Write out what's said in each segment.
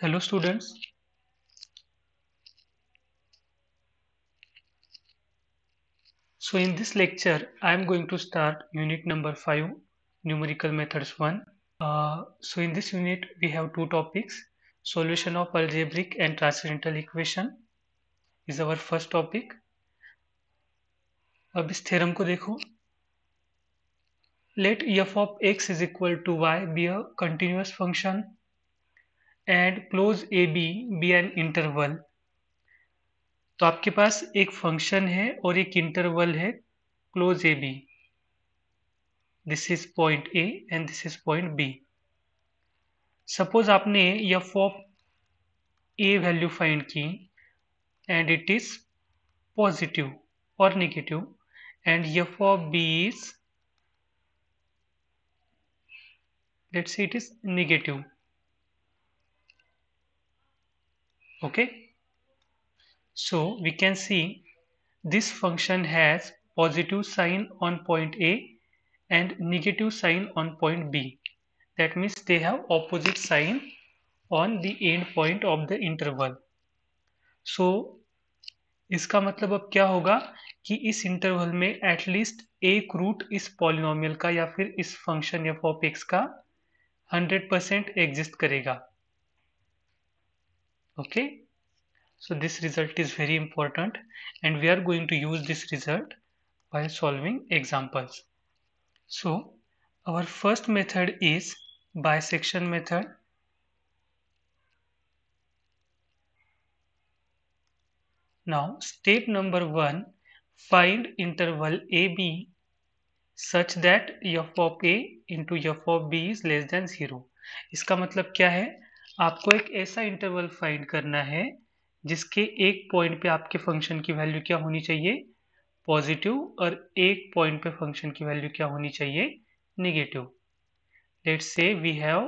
Hello students. So in this lecture, I am going to start unit number 5, numerical methods 1. Uh, so in this unit, we have two topics. Solution of algebraic and transcendental equation is our first topic. अब इस theorem, को देखो let F of X is equal to Y be a and close A B be an interval तो आपके पास एक function है और एक इंटरवल है close A B this is point A and this is point B suppose आपने F of A value find की and it is positive और negative and F of B is let's it is is okay so we can see this function has positive sign on point a and negative sign on point b that means they have opposite sign on the end point of the interval so इसका मतलब अब क्या होगा कि इस interval में at least एक root इस पॉलिनॉमियल का या फिर इस फंक्शन एफ ऑफ एक्स का 100% एग्जिस्ट करेगा okay so this result is very important and we are going to use this result while solving examples so our first method is bisection method now step number 1 find interval AB such that f of A into f of B is less than 0 इसका मतलब क्या है आपको एक ऐसा interval find करना है जिसके एक पॉइंट पे आपके फंक्शन की वैल्यू क्या होनी चाहिए पॉजिटिव और एक पॉइंट पे फंक्शन की वैल्यू क्या होनी चाहिए negative let's say we have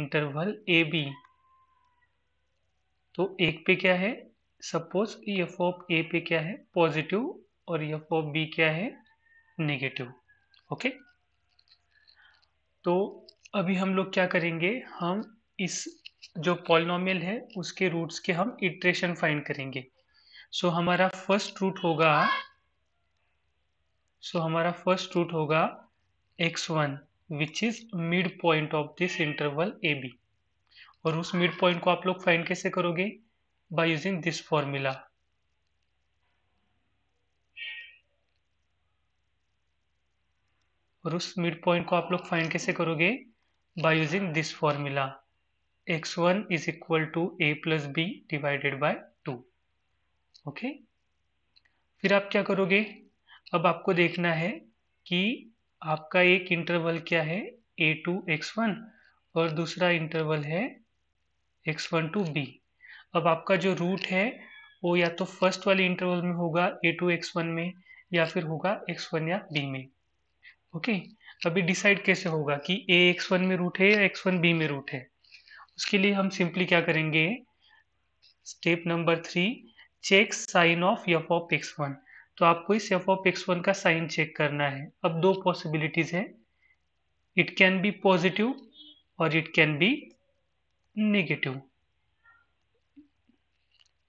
interval A B तो एक पे क्या है सपोज एफ ऑफ ए पे क्या है पॉजिटिव और एफ ऑफ बी क्या है नेगेटिव ओके okay? तो अभी हम लोग क्या करेंगे हम इस जो पॉलिनोमियल है उसके रूट्स के हम इट्रेशन फाइंड करेंगे सो so, हमारा फर्स्ट रूट होगा सो so, हमारा फर्स्ट रूट होगा X one which is mid point of this interval A B और उस मिड पॉइंट को आप लोग फाइंड कैसे करोगे बाय यूजिंग दिस फॉर्मूला और उस मिड पॉइंट को आप लोग फाइंड कैसे करोगे by using this formula x1 is equal to a plus b divided by two okay फिर आप क्या करोगे अब आपको देखना है कि आपका एक इंटरवल क्या है ए टू एक्स वन और दूसरा इंटरवल है एक्स वन टू बी अब आपका जो रूट है वो या तो फर्स्ट वाले इंटरवल में होगा ए टू एक्स वन में या फिर होगा एक्स वन या बी में ओके okay? अभी डिसाइड कैसे होगा कि ए एक्स वन में रूट है या एक्स वन बी में रूट है उसके लिए हम सिंपली क्या करेंगे step number three check sign of F of X one तो आपको इस एफ ऑफ एक्स वन का साइन चेक करना है अब दो पॉसिबिलिटीज है इट कैन बी पॉजिटिव और इट कैन बी नेगेटिव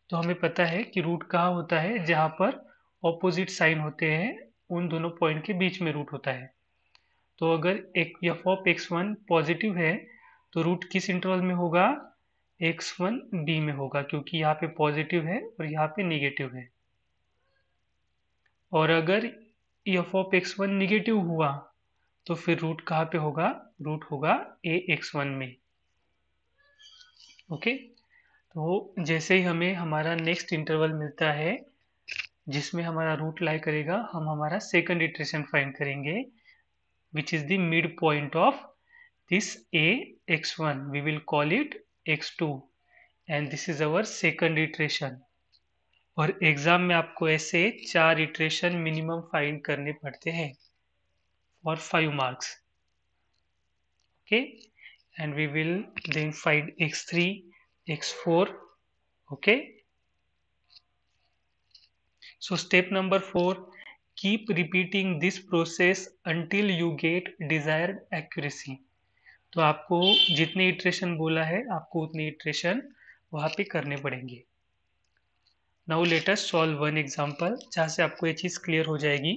तो हमें पता है कि रूट कहाँ होता है जहां पर ऑपोजिट साइन होते हैं उन दोनों पॉइंट के बीच में रूट होता है तो अगर एक F of X one positive है तो रूट किस इंटरवल में होगा एक्स वन बी में होगा क्योंकि यहाँ पे पॉजिटिव है और यहाँ पे निगेटिव है और अगर F of X one negative हुआ तो फिर रूट कहाँ पे होगा रूट होगा ए एक्स वन में ओके तो जैसे ही हमें हमारा नेक्स्ट इंटरवल मिलता है जिसमें हमारा रूट लाई करेगा हम हमारा सेकंड इटरेशन फाइंड करेंगे which is the mid point of is a x1 we will call it x2 and this is our second iteration और एग्जाम में आपको ऐसे चार इटरेशन मिनिमम फाइंड करने पड़ते हैं for five marks okay and we will then find X three X four okay so step number four keep repeating this process until you get desired accuracy तो आपको जितने इटरेशन बोला है आपको उतने इटरेशन वहाँ पे करने पड़ेंगे now let us solve one example जहाँ से आपको ये चीज़ क्लियर हो जाएगी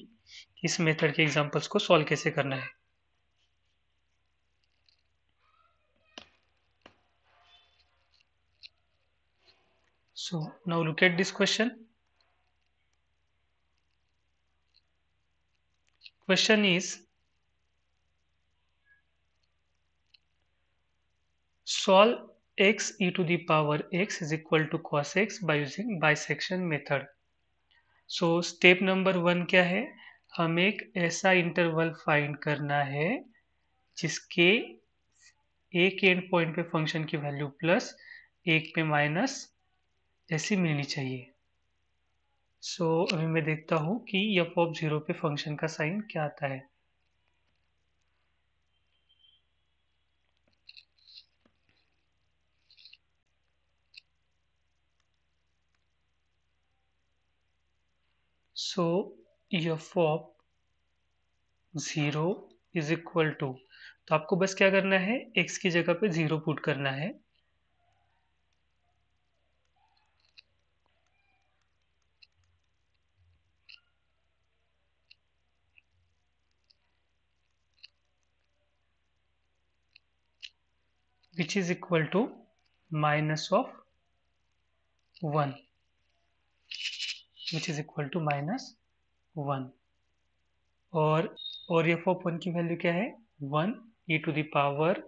कि इस मेथड के एग्जाम्पल्स को सॉल्व कैसे करना है so now look at this question question is Solve x e to the power x is equal to cos x by using bisection method. So step number one क्या है हम एक ऐसा इंटरवल फाइंड करना है जिसके एक एंड पॉइंट पे फंक्शन की वैल्यू प्लस एक पे माइनस ऐसी मिलनी चाहिए सो so, अभी मैं देखता हूँ कि यफ ऑफ जीरो पे फंक्शन का साइन क्या आता है so f of zero is equal to तो आपको बस क्या करना है x की जगह पे ज़ीरो पुट करना है which is equal to minus of one which is equal to minus one और और एफ ऑफ वन की वैल्यू क्या है वन ई टू दावर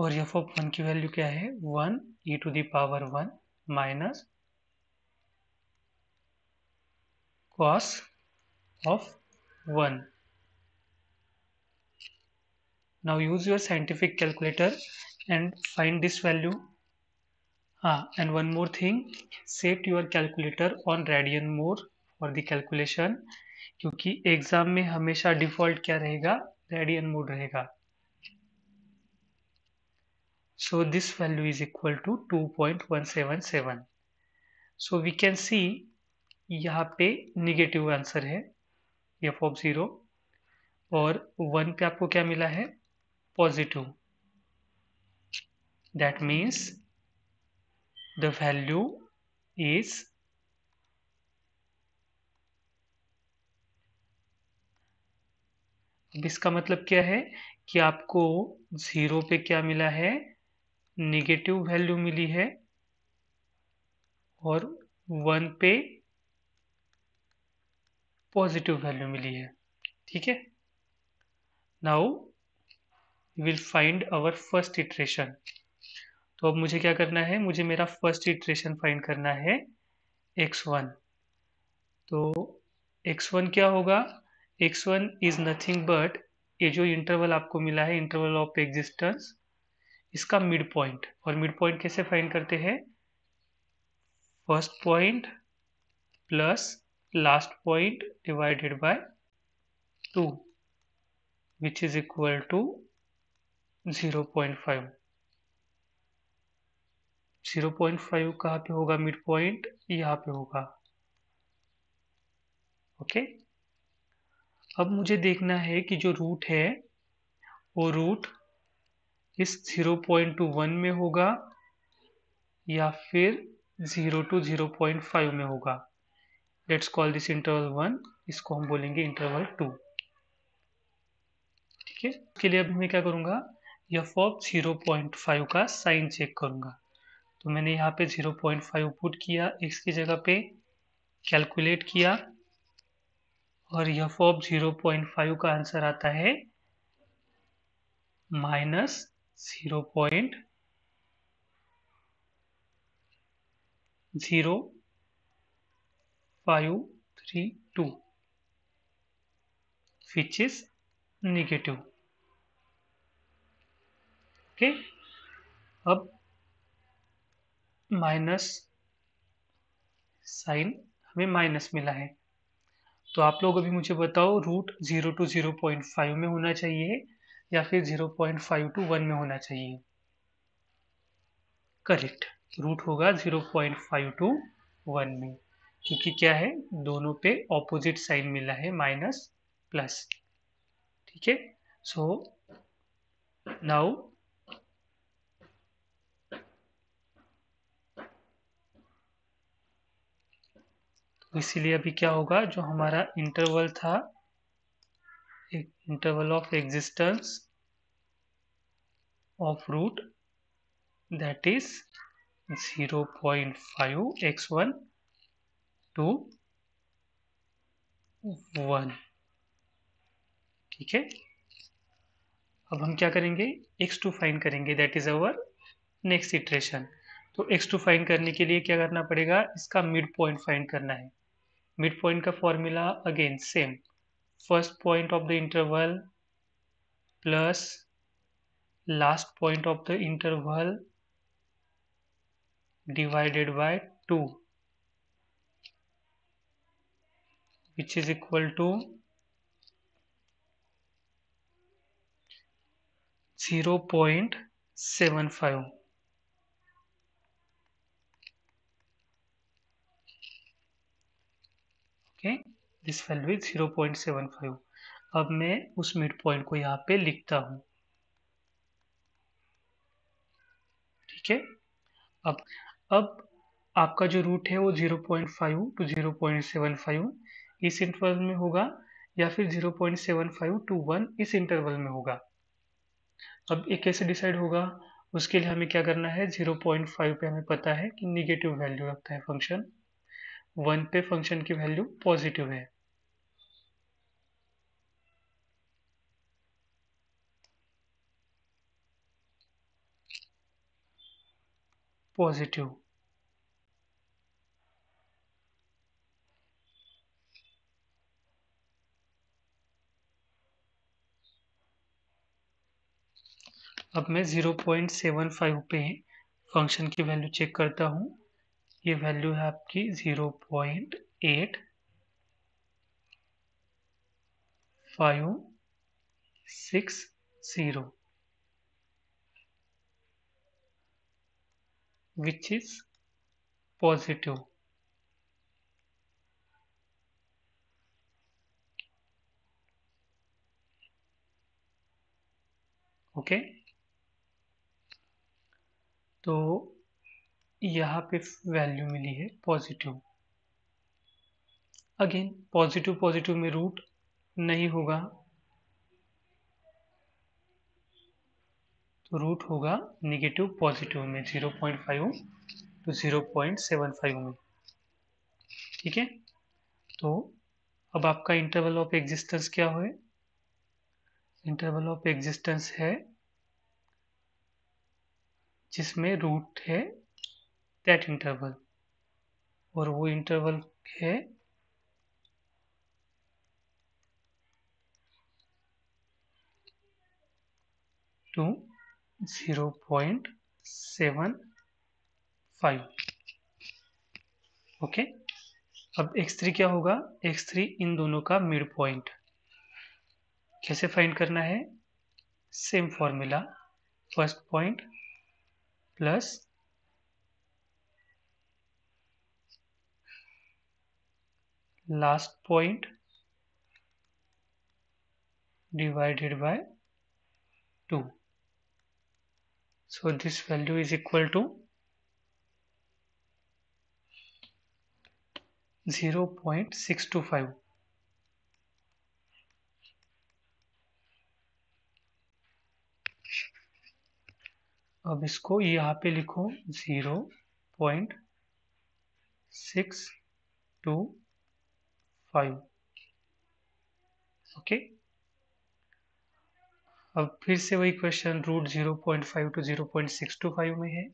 और एफ ऑफ वन की वैल्यू क्या है one e to the power one minus cos of 1. Now use your scientific calculator and find this value. Ah, and one more thing, set your calculator on radian mode for the calculation kyunki exam mein hamesha default kya rahega radian mode rahega so this value is equal to 2.177 so we can see यहाँ पे negative answer है F of zero और one पे आपको क्या मिला है positive that means the value is इसका मतलब क्या है कि आपको जीरो पे क्या मिला है नेगेटिव वैल्यू मिली है और वन पे पॉजिटिव वैल्यू मिली है ठीक है now will find our first iteration तो अब मुझे क्या करना है मुझे मेरा फर्स्ट इटरेशन फाइंड करना है एक्स वन तो एक्स वन क्या होगा X one is nothing but ये जो इंटरवल आपको मिला है इंटरवल ऑफ एग्जिस्टेंस इसका मिड पॉइंट और मिड पॉइंट कैसे फाइंड करते हैं first point plus last point divided by 2 which is equal to 0 0.5 0.5 कहाँ पे होगा मिड पॉइंट यहाँ पे होगा ओके okay? अब मुझे देखना है कि जो रूट है वो रूट इस 0.21 में होगा या फिर 0 टू 0.5 में होगा let's call this interval one इसको हम बोलेंगे इंटरवल टू ठीक है इसके लिए अभी मैं क्या करूँगा F of zero point five का साइन चेक करूँगा तो मैंने यहाँ पे जीरो पॉइंट फाइव पुट किया एक्स की जगह पे कैलकुलेट किया और F of zero point five का आंसर आता है minus zero point zero 532 which is negative okay? अब माइनस साइन हमें माइनस मिला है तो आप लोग अभी मुझे बताओ root zero to zero point five में होना चाहिए या फिर zero point five to one में होना चाहिए करेक्ट रूट होगा zero point five to one में क्योंकि क्या है दोनों पे ऑपोजिट साइन मिला है माइनस प्लस ठीक है सो तो नाउ इसीलिए अभी क्या होगा जो हमारा इंटरवल था एक interval of existence of root that is 0.5 x1 to one ठीक है अब हम क्या करेंगे x2 टू फाइंड करेंगे that is our next iteration तो x2 टू फाइंड करने के लिए क्या करना पड़ेगा इसका मिड पॉइंट फाइंड करना है मिड पॉइंट का formula again same first point of the interval plus last point of the interval divided by two which is equal to 0 0.75 okay this value is seven 0.75 अब मैं उस mid point को यहां पे लिखता हूं ठीक है अब अब आपका जो रूट है वो 0.5 टू 0.75 इस इंटरवल में होगा या फिर 0.75 टू 1 इस इंटरवल में होगा अब ये कैसे डिसाइड होगा उसके लिए हमें क्या करना है 0.5 पे हमें पता है कि निगेटिव वैल्यू रखता है फंक्शन वन पे फंक्शन की वैल्यू पॉजिटिव है पॉजिटिव अब मैं ज़ीरो पॉइंट सेवन फाइव पे फंक्शन की वैल्यू चेक करता हूँ ये वैल्यू है आपकी zero point eight five six zero is positive okay okay तो यहाँ पे वैल्यू मिली है पॉजिटिव अगेन पॉजिटिव पॉजिटिव में रूट नहीं होगा तो रूट होगा निगेटिव पॉजिटिव में zero point five to five में ठीक है तो अब आपका इंटरवल ऑफ एग्जिस्टेंस क्या है इंटरवल ऑफ एग्जिस्टेंस है जिसमें रूट है दैट इंटरवल और वो इंटरवल है to zero point seven five okay अब x3 क्या होगा x3 इन दोनों का मिड पॉइंट कैसे फाइंड करना है same formula first point plus last point divided by 2 so this value is equal to 0.625 अब इसको यहाँ पे लिखो zero point six two five okay अब फिर से वही question root zero point five to zero point six two five में है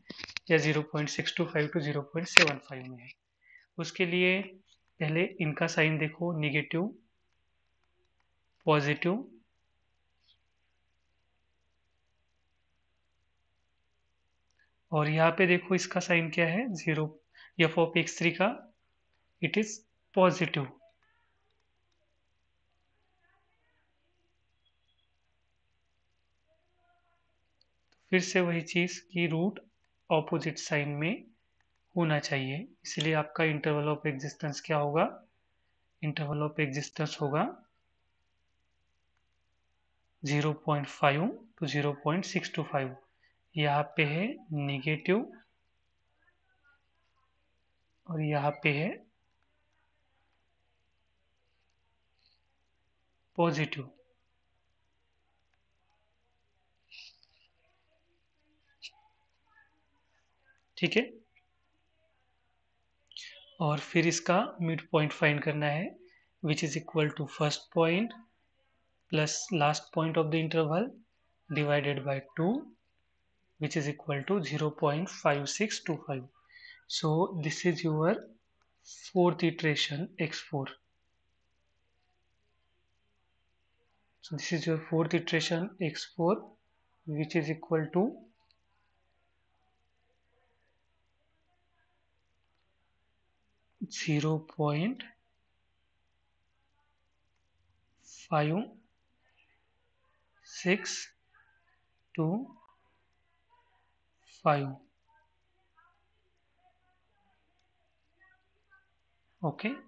या zero point six two five to zero point seven five में है उसके लिए पहले इनका साइन देखो निगेटिव पॉजिटिव और यहाँ पे देखो इसका साइन क्या है zero F of X three का इट इज पॉजिटिव फिर से वही चीज की रूट ऑपोजिट साइन में होना चाहिए इसलिए आपका इंटरवल ऑफ एग्जिस्टेंस क्या होगा इंटरवल ऑफ एग्जिस्टेंस होगा 0.5 टू 0.625 यहाँ पे है निगेटिव और यहाँ पे है पॉजिटिव ठीक है और फिर इसका मिड पॉइंट फाइंड करना है which is equal to first point plus last point of the interval divided by two which is equal to 0.5625 so this is your fourth iteration x4 so this is your fourth iteration x4 which is equal to zero point five six two 5 okay